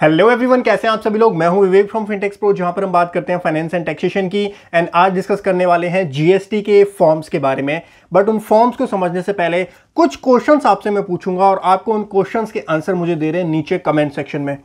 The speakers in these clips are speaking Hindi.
हेलो एवरीवन कैसे हैं आप सभी लोग मैं हूं विवेक फ्रॉम फिनटेक्स प्रो जहां पर हम बात करते हैं फाइनेंस एंड टैक्सेशन की एंड आज डिस्कस करने वाले हैं जीएसटी के फॉर्म्स के बारे में बट उन फॉर्म्स को समझने से पहले कुछ क्वेश्चंस आपसे मैं पूछूंगा और आपको उन क्वेश्चंस के आंसर मुझे दे रहे हैं नीचे कमेंट सेक्शन में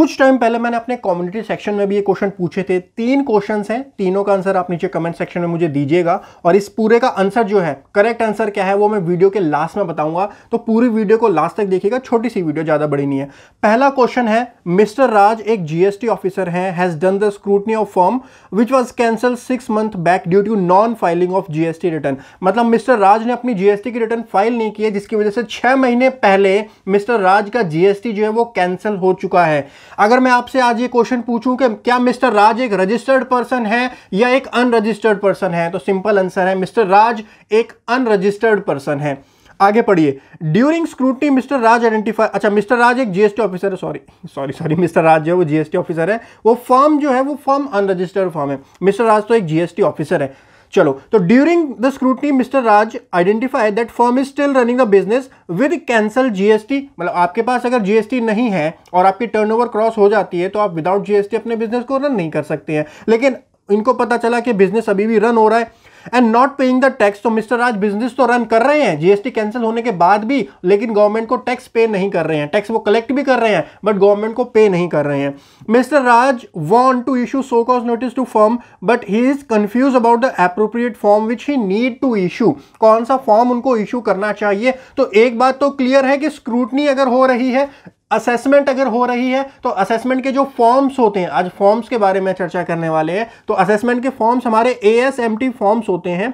कुछ टाइम पहले मैंने अपने कम्युनिटी सेक्शन में भी ये क्वेश्चन पूछे थे तीन क्वेश्चन हैं तीनों का आंसर आप नीचे कमेंट सेक्शन में मुझे दीजिएगा और इस पूरे का आंसर जो है करेक्ट आंसर क्या है वो मैं वीडियो के लास्ट में बताऊंगा तो पूरी वीडियो को लास्ट तक देखिएगा छोटी सी वीडियो ज़्यादा बड़ी नहीं है पहला क्वेश्चन है मिस्टर राज एक GST officer has done the scrutiny of form which was cancel six month back due to non filing of GST return मतलब मिस्टर राज ने अपनी जीएसटी की रिटर्न फाइल नहीं की है जिसकी वजह से छह महीने पहले मिस्टर राज का जीएसटी जो है वो कैंसिल हो चुका है अगर मैं आपसे आज ये क्वेश्चन पूछूं कि क्या मिस्टर राज एक रजिस्टर्ड पर्सन है या एक अनरजिस्टर्ड पर्सन है तो सिंपल आंसर है मिस्टर राज एक अनरजिस्टर्ड पर्सन है आगे पढ़िए during scrutiny mister Raj identify अच्छा मिस्टर राज एक जीएसटी ऑफिसर है sorry sorry sorry mister Raj जो है वो जीएसटी ऑफिसर है वो फॉर्म जो है वो फॉर्म अनरजिस्टर्ड फॉर्म है मिस्टर राज तो एक जीएसटी ऑफिसर है चलो तो during the scrutiny mister Raj identify that form is still running the business with cancel GST मतलब आपके पास अगर जीएसटी नहीं है और आपकी टर्नओवर क्रॉस हो जाती है तो आप विदाउट जीएसटी अपने बिजनेस को रन नहीं कर सकते हैं लेकिन इनको पता चला कि बिजनेस अभी भी रन हो रहा है and not paying the tax तो मिस्टर राज बिजनेस तो रन कर रहे हैं जीएसटी कैंसिल होने के बाद भी लेकिन गवर्नमेंट को टैक्स पे नहीं कर रहे हैं टैक्स वो कलेक्ट भी कर रहे हैं बट गवर्नमेंट को पे नहीं कर रहे हैं mister Raj want to issue show cause notice to form but he is confuse about the appropriate form which he need to issue कौन सा फॉर्म उनको इशू करना चाहिए तो एक बात तो क्लियर है कि स्क्रूटनी अगर हो रही है असेसमेंट अगर हो रही है तो असेसमेंट के जो फॉर्म्स होते हैं आज फॉर्म्स के बारे में चर्चा करने वाले हैं तो असेसमेंट के फॉर्म्स हमारे A S M T forms होते हैं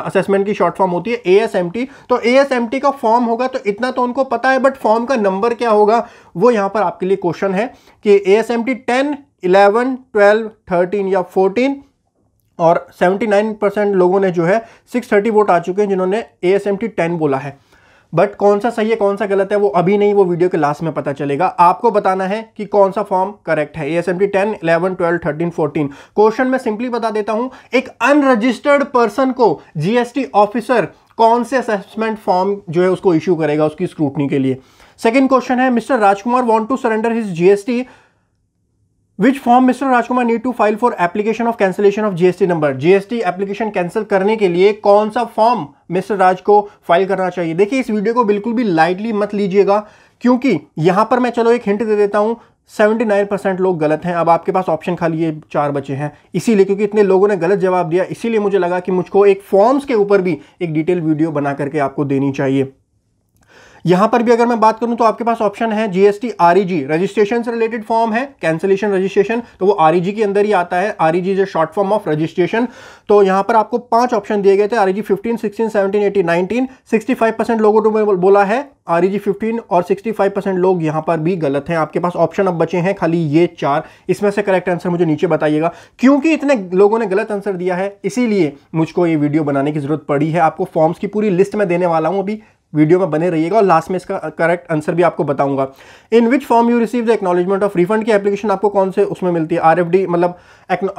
असेसमेंट की शॉर्ट फॉर्म होती है ए एस एम टी तो ए एस एम टी का फॉर्म होगा तो इतना तो उनको पता है बट फॉर्म का नंबर क्या होगा वो यहाँ पर आपके लिए क्वेश्चन है कि A S M T ten eleven twelve thirteen या फोर्टीन और नाइन परसेंट लोगों ने जो है सिक्स थर्टी वोट आ चुके हैं जिन्होंने A S M T ten बोला है बट कौन सा सही है कौन सा गलत है वो अभी नहीं वो वीडियो के लास्ट में पता चलेगा आपको बताना है कि कौन सा फॉर्म करेक्ट है A S M T ten eleven twelve thirteen fourteen question में सिंपली बता देता हूं एक अनरजिस्टर्ड पर्सन को जीएसटी ऑफिसर कौन से असेसमेंट फॉर्म जो है उसको इश्यू करेगा उसकी स्क्रूटनी के लिए सेकेंड क्वेश्चन है mister Rajkumar want to surrender his GST which form mister Rajkumar need to file for application of cancellation of GST number GST application cancel करने के लिए कौन सा फॉर्म मिस्टर राज को फाइल करना चाहिए देखिए इस वीडियो को बिल्कुल भी लाइटली मत लीजिएगा क्योंकि यहाँ पर मैं चलो एक हिंट दे देता हूँ 79 परसेंट लोग गलत हैं अब आपके पास ऑप्शन खाली ये चार बचे हैं इसीलिए क्योंकि इतने लोगों ने गलत जवाब दिया इसीलिए मुझे लगा कि मुझको एक फॉर्म्स के ऊपर भी एक डिटेल वीडियो बना करके आपको देनी चाहिए यहां पर भी अगर मैं बात करूं तो आपके पास ऑप्शन है जीएसटी आरईजी रजिस्ट्रेशन से रिलेटेड फॉर्म है कैंसिलेशन रजिस्ट्रेशन तो वो आरईजी e के अंदर ही आता है आरईजी जो शॉर्ट फॉर्म ऑफ रजिस्ट्रेशन तो यहां पर आपको पांच ऑप्शन दिए गए थे आरईजी 15 16 17 18 19 65% लोगों को बोला है आरईजी 15 e और 65% लोग यहां पर भी गलत हैं आपके पास ऑप्शन अब बचे हैं खाली ये चार इसमें से करेक्ट आंसर मुझे नीचे बताइएगा क्योंकि इतने लोगों ने गलत आंसर दिया है इसीलिए मुझको ये वीडियो बनाने की जरूरत पड़ी है आपको फॉर्म्स की पूरी लिस्ट में देने वाला हूं अभी वीडियो में बने रहिएगा और लास्ट में इसका करेक्ट आंसर भी आपको बताऊंगा in which form you receive the acknowledgement of refund की एप्लीकेशन आपको कौन से उसमें मिलती है आरएफडी मतलब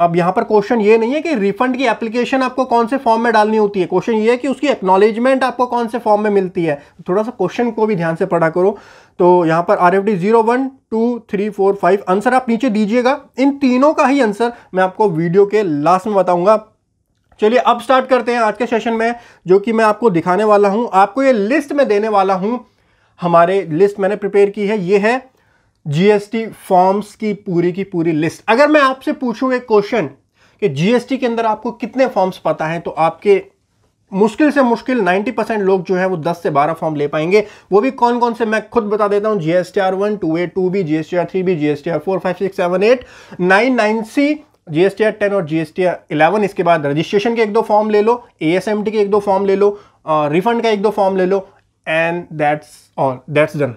अब यहाँ पर क्वेश्चन ये नहीं है कि रिफंड की एप्लीकेशन आपको कौन से फॉर्म में डालनी होती है क्वेश्चन ये है कि उसकी एक्नोलॉजमेंट आपको कौन से फॉर्म में मिलती है थोड़ा सा क्वेश्चन को भी ध्यान से पढ़ा करो तो यहाँ पर R F D zero one two three four five answer आप नीचे दीजिएगा इन तीनों का ही आंसर मैं आपको वीडियो के लास्ट में बताऊंगा चलिए अब स्टार्ट करते हैं आज के सेशन में जो कि मैं आपको दिखाने वाला हूं आपको ये लिस्ट में देने वाला हूं हमारे लिस्ट मैंने प्रिपेयर की है ये है जीएसटी फॉर्म्स की पूरी की पूरी लिस्ट अगर मैं आपसे पूछूं एक क्वेश्चन कि जीएसटी के अंदर आपको कितने फॉर्म्स पता है तो आपके मुश्किल से मुश्किल 90 परसेंट लोग जो है वो 10 से 12 फॉर्म ले पाएंगे वो भी कौन कौन से मैं खुद बता देता हूं GST R one two A two B GST R three B GST R four five six seven eight nine nine C G S ten और जी एस इलेवन इसके बाद रजिस्ट्रेशन के एक दो फॉर्म ले लो ए एस एम टी के एक दो फॉर्म ले लो रिफंड का एक दो फॉर्म ले लो and that's all that's done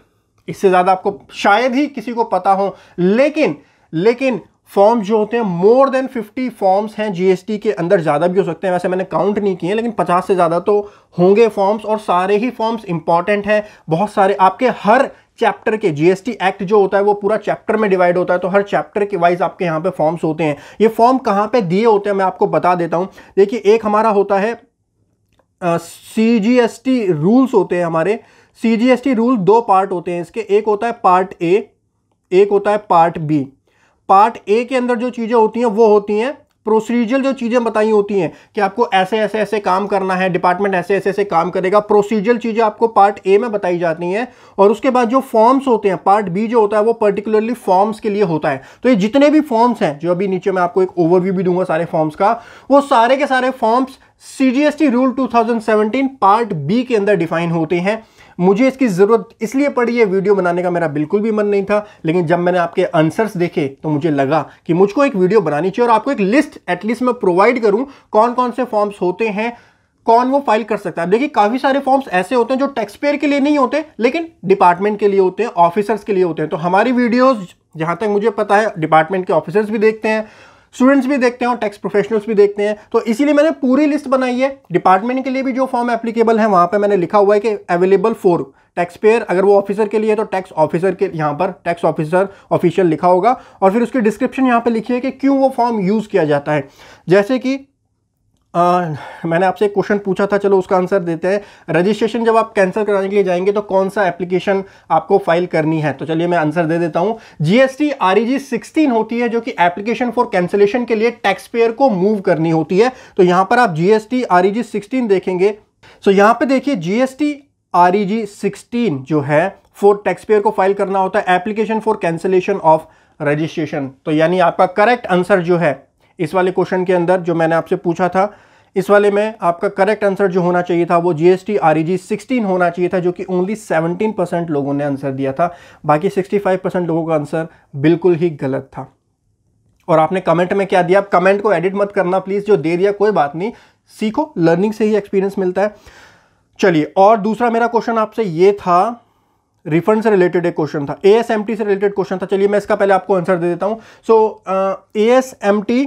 इससे ज़्यादा आपको शायद ही किसी को पता हो लेकिन लेकिन फॉर्म्स जो होते हैं मोर देन 50 फॉर्म्स हैं जीएसटी के अंदर ज़्यादा भी हो सकते हैं वैसे मैंने काउंट नहीं किए लेकिन 50 से ज़्यादा तो होंगे फॉर्म्स और सारे ही फॉर्म्स इंपॉर्टेंट हैं बहुत सारे आपके हर चैप्टर के जीएसटी एक्ट जो होता है वो पूरा चैप्टर में डिवाइड होता है तो हर चैप्टर के वाइज आपके यहाँ पे फॉर्म्स होते हैं ये फॉर्म कहाँ पे दिए होते हैं मैं आपको बता देता हूँ देखिए एक हमारा होता है C G S T rules होते हैं हमारे C G S T rule दो पार्ट होते हैं इसके एक होता है पार्ट ए एक होता है पार्ट बी पार्ट ए के अंदर जो चीज़ें होती हैं वो होती हैं प्रोसीजर जो चीज़ें बताई होती हैं कि आपको ऐसे ऐसे ऐसे काम करना है डिपार्टमेंट ऐसे ऐसे ऐसे काम करेगा प्रोसीजर चीज़ें आपको पार्ट ए में बताई जाती हैं और उसके बाद जो फॉर्म्स होते हैं पार्ट बी जो होता है वो पर्टिकुलरली फॉर्म्स के लिए होता है तो ये जितने भी फॉर्म्स हैं जो अभी नीचे मैं आपको एक ओवरव्यू भी दूंगा सारे फॉर्म्स का वो सारे के सारे forms CGST rule two part B के अंदर डिफाइन होते हैं मुझे इसकी ज़रूरत इसलिए पड़ी है वीडियो बनाने का मेरा बिल्कुल भी मन नहीं था लेकिन जब मैंने आपके आंसर्स देखे तो मुझे लगा कि मुझको एक वीडियो बनानी चाहिए और आपको एक लिस्ट एटलीस्ट मैं प्रोवाइड करूँ कौन कौन से फॉर्म्स होते हैं कौन वो फाइल कर सकता है देखिए काफी सारे फॉर्म्स ऐसे होते हैं जो टैक्स पेयर के लिए नहीं होते लेकिन डिपार्टमेंट के लिए होते हैं ऑफिसर्स के लिए होते हैं तो हमारी वीडियोस जहां तक मुझे पता है डिपार्टमेंट के ऑफिसर्स भी देखते हैं स्टूडेंट्स भी देखते हैं और टैक्स प्रोफेशनल्स भी देखते हैं तो इसीलिए मैंने पूरी लिस्ट बनाई है डिपार्टमेंट के लिए भी जो फॉर्म एप्लीकेबल है वहाँ पर मैंने लिखा हुआ है कि अवेलेबल फॉर टैक्स पेयर अगर वो ऑफिसर के लिए तो टैक्स ऑफिसर के यहाँ पर टैक्स ऑफिसर ऑफिशियल लिखा होगा और फिर उसकी डिस्क्रिप्शन यहाँ पर लिखी है कि क्यों वो फॉर्म यूज़ किया जाता है जैसे कि आ, मैंने आपसे एक क्वेश्चन पूछा था चलो उसका आंसर देते हैं रजिस्ट्रेशन जब आप कैंसिल कराने के लिए जाएंगे तो कौन सा एप्लीकेशन आपको फाइल करनी है तो चलिए मैं आंसर दे देता हूँ जीएसटी आरईजी 16 होती है जो कि एप्लीकेशन फॉर कैंसिलेशन के लिए टैक्स पेयर को मूव करनी होती है तो यहाँ पर आप जीएसटी आरईजी सिक्सटीन देखेंगे सो so, यहाँ पर देखिए जीएसटी आरईजी सिक्सटीन जो है फॉर टैक्स पेयर को फाइल करना होता है application for cancellation of registration तो यानी आपका करेक्ट आंसर जो है इस वाले क्वेश्चन के अंदर जो मैंने आपसे पूछा था इस वाले में आपका करेक्ट आंसर जो होना चाहिए था वो जीएसटी आर 16 होना चाहिए था जो कि ओनली 17 परसेंट लोगों ने आंसर दिया था बाकी 65 परसेंट लोगों का आंसर बिल्कुल ही गलत था और आपने कमेंट में क्या दिया आप कमेंट को एडिट मत करना प्लीज़ जो दे दिया कोई बात नहीं सीखो लर्निंग से ही एक्सपीरियंस मिलता है चलिए और दूसरा मेरा क्वेश्चन आपसे ये था रिफंड से रिलेटेड एक क्वेश्चन था ए से रिलेटेड क्वेश्चन था चलिए मैं इसका पहले आपको आंसर दे देता हूँ so A S M T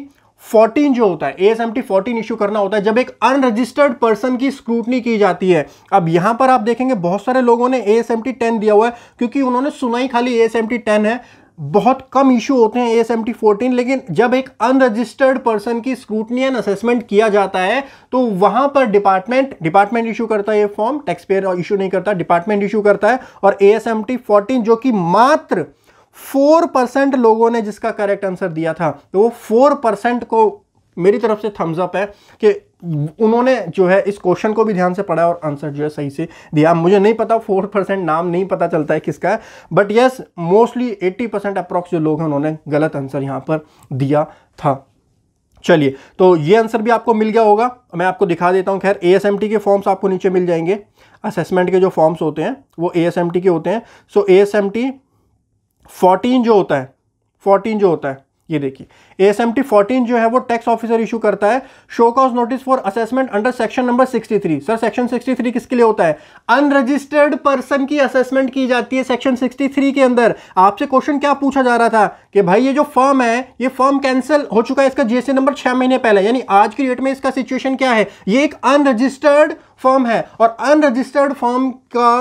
14 जो होता है एएसएमटी 14 इशू करना होता है जब एक अनरजिस्टर्ड पर्सन की स्क्रूटनी की जाती है अब यहां पर आप देखेंगे बहुत सारे लोगों ने एएसएमटी 10 दिया हुआ है क्योंकि उन्होंने सुना ही खाली एएसएमटी 10 है बहुत कम इशू होते हैं एस एम टी फोर्टीन लेकिन जब एक अनरजिस्टर्ड पर्सन की स्क्रूटनी एंड असेसमेंट किया जाता है तो वहां पर डिपार्टमेंट डिपार्टमेंट इशू करता है ये फॉर्म टैक्स पेयर इशू नहीं करता डिपार्टमेंट इशू करता है और A S M T fourteen जो कि मात्र फोर परसेंट लोगों ने जिसका करेक्ट आंसर दिया था तो वो फोर परसेंट को मेरी तरफ से थम्स अप है कि उन्होंने जो है इस क्वेश्चन को भी ध्यान से पढ़ा और आंसर जो है सही से दिया मुझे नहीं पता फोर परसेंट नाम नहीं पता चलता है किसका है but yes mostly eighty percent approx जो लोग हैं उन्होंने गलत आंसर यहां पर दिया था चलिए तो ये आंसर भी आपको मिल गया होगा मैं आपको दिखा देता हूँ खैर ए के फॉर्म्स आपको नीचे मिल जाएंगे असेसमेंट के जो फॉर्म्स होते हैं वो ए के होते हैं सो ए फोर्टीन जो होता है फोर्टीन जो होता है ये देखिए एस एम जो है वो टैक्स ऑफिसर इशू करता है show cause notice for assessment under section number 63 three sir section 63 three किसके लिए होता है अनरजिस्टर्ड पर्सन की असेसमेंट की जाती है सेक्शन सिक्सटी थ्री के अंदर आपसे क्वेश्चन क्या पूछा जा रहा था कि भाई ये जो फॉर्म है ये फॉर्म कैंसिल हो चुका है इसका जीएसटी नंबर छह महीने पहले यानी आज की डेट में इसका सिचुएशन क्या है ये एक अनरजिस्टर्ड फॉर्म है और अनरजिस्टर्ड फॉर्म का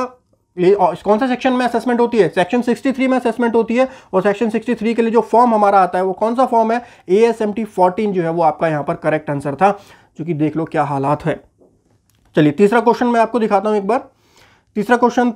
ये कौन सा सेक्शन में असेसमेंट होती है सेक्शन 63 में असेसमेंट होती है और सेक्शन 63 के लिए जो फॉर्म हमारा आता है वो कौन सा फॉर्म है A S M T fourteen जो है वो आपका यहाँ पर करेक्ट आंसर था जो कि देख लो क्या हालात है चलिए तीसरा क्वेश्चन मैं आपको दिखाता हूँ एक बार तीसरा क्वेश्चन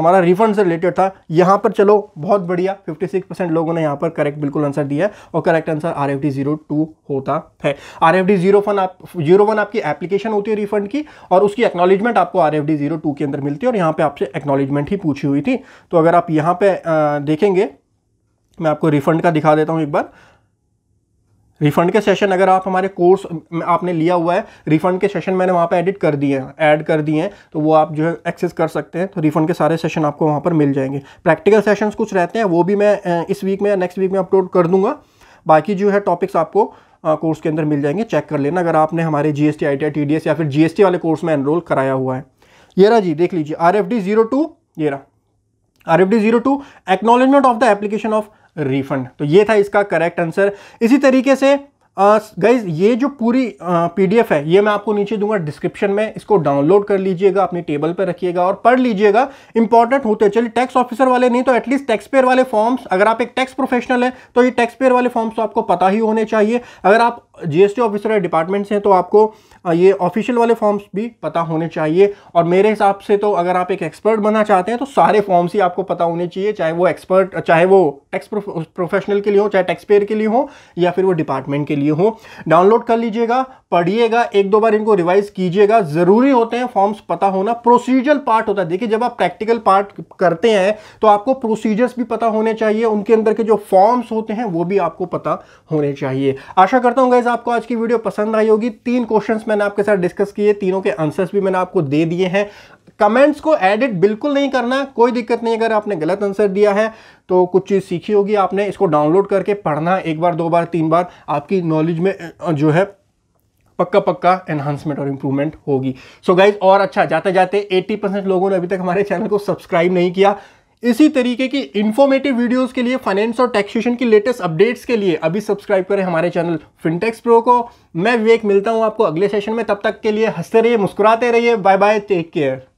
हमारा रिफंड से रिलेटेड था यहाँ पर चलो बहुत बढ़िया 56 परसेंट लोगों ने यहाँ पर करेक्ट बिल्कुल आंसर दिया है और correct answer R F D zero two होता है आर एफ डी जीरो फन आप जीरो वन आपकी एप्लीकेशन होती है रिफंड की और उसकी एक्नॉलेजमेंट आपको R F D zero two के अंदर मिलती है और यहाँ पर आपसे एक्नॉलेजमेंट ही पूछी हुई थी तो अगर आप यहाँ पर देखेंगे मैं आपको रिफंड का दिखा देता हूँ एक बार रिफंड के सेशन अगर आप हमारे कोर्स आपने लिया हुआ है रिफंड के सेशन मैंने वहाँ पे एडिट कर दिए हैं ऐड कर दिए हैं तो वो आप जो है एक्सेस कर सकते हैं तो रिफंड के सारे सेशन आपको वहाँ पर मिल जाएंगे प्रैक्टिकल सेशंस कुछ रहते हैं वो भी मैं इस वीक में या नेक्स्ट वीक में अपलोड कर दूंगा बाकी जो है टॉपिक्स आपको कोर्स के अंदर मिल जाएंगे चेक कर लेना अगर आपने हमारे जी एस टी या फिर जी वाले कोर्स में एनरोल कराया हुआ है ये रहा जी देख लीजिए R F D zero two ये रहा R F D zero two acknowledgement of the application of refund तो ये था इसका करेक्ट आंसर इसी तरीके से गाइज ये जो पूरी पीडीएफ है ये मैं आपको नीचे दूंगा डिस्क्रिप्शन में इसको डाउनलोड कर लीजिएगा अपनी टेबल पर रखिएगा और पढ़ लीजिएगा इंपॉर्टेंट होते चलिए टैक्स ऑफिसर वाले नहीं तो एटलीस्ट टैक्स पेयर वाले फॉर्म्स अगर आप एक टैक्स प्रोफेशनल है तो ये टैक्स पेयर वाले फॉर्म्स तो आपको पता ही होने चाहिए अगर आप जीएसटी ऑफिसर है डिपार्टमेंट से हैं तो आपको ये ऑफिशियल वाले फॉर्म्स भी पता होने चाहिए और मेरे हिसाब से तो अगर आप एक एक्सपर्ट बनना चाहते हैं तो सारे फॉर्म्स ही आपको पता होने चाहिए चाहे वो एक्सपर्ट चाहे वो टैक्स प्रोफेशनल के लिए हो चाहे टैक्स पेयर के लिए हो या फिर वो डिपार्टमेंट के लिए हो डाउनलोड कर लीजिएगा पढ़िएगा एक दो बार इनको रिवाइज कीजिएगा ज़रूरी होते हैं फॉर्म्स पता होना प्रोसीजर पार्ट होता है देखिए जब आप प्रैक्टिकल पार्ट करते हैं तो आपको प्रोसीजर्स भी पता होने चाहिए उनके अंदर के जो फॉर्म्स होते हैं वो भी आपको पता होने चाहिए आशा करता हूँ आपको आज की वीडियो पसंद आई होगी तीन क्वेश्चंस मैंने आपके साथ डिस्कस किए तीनों के आंसर्स भी मैंने आपको दे दिए हैं कमेंट्स को एडिट बिल्कुल नहीं करना कोई दिक्कत नहीं अगर आपने गलत आंसर दिया है तो कुछ चीज़ सीखी होगी आपने इसको डाउनलोड करके पढ़ना एक बार दो बार तीन बार आपकी नॉलेज में जो है पक्का पक्का एनहांसमेंट और इम्प्रूवमेंट होगी सो so गाइज और अच्छा जाते जाते 80 परसेंट लोगों ने अभी तक हमारे चैनल को सब्सक्राइब नहीं किया इसी तरीके की इन्फॉर्मेटिव वीडियोस के लिए फाइनेंस और टैक्सेशन की लेटेस्ट अपडेट्स के लिए अभी सब्सक्राइब करें हमारे चैनल फिनटेक्स प्रो को मैं विवेक मिलता हूं आपको अगले सेशन में तब तक के लिए हंसते रहिए मुस्कुराते रहिए बाय बाय टेक केयर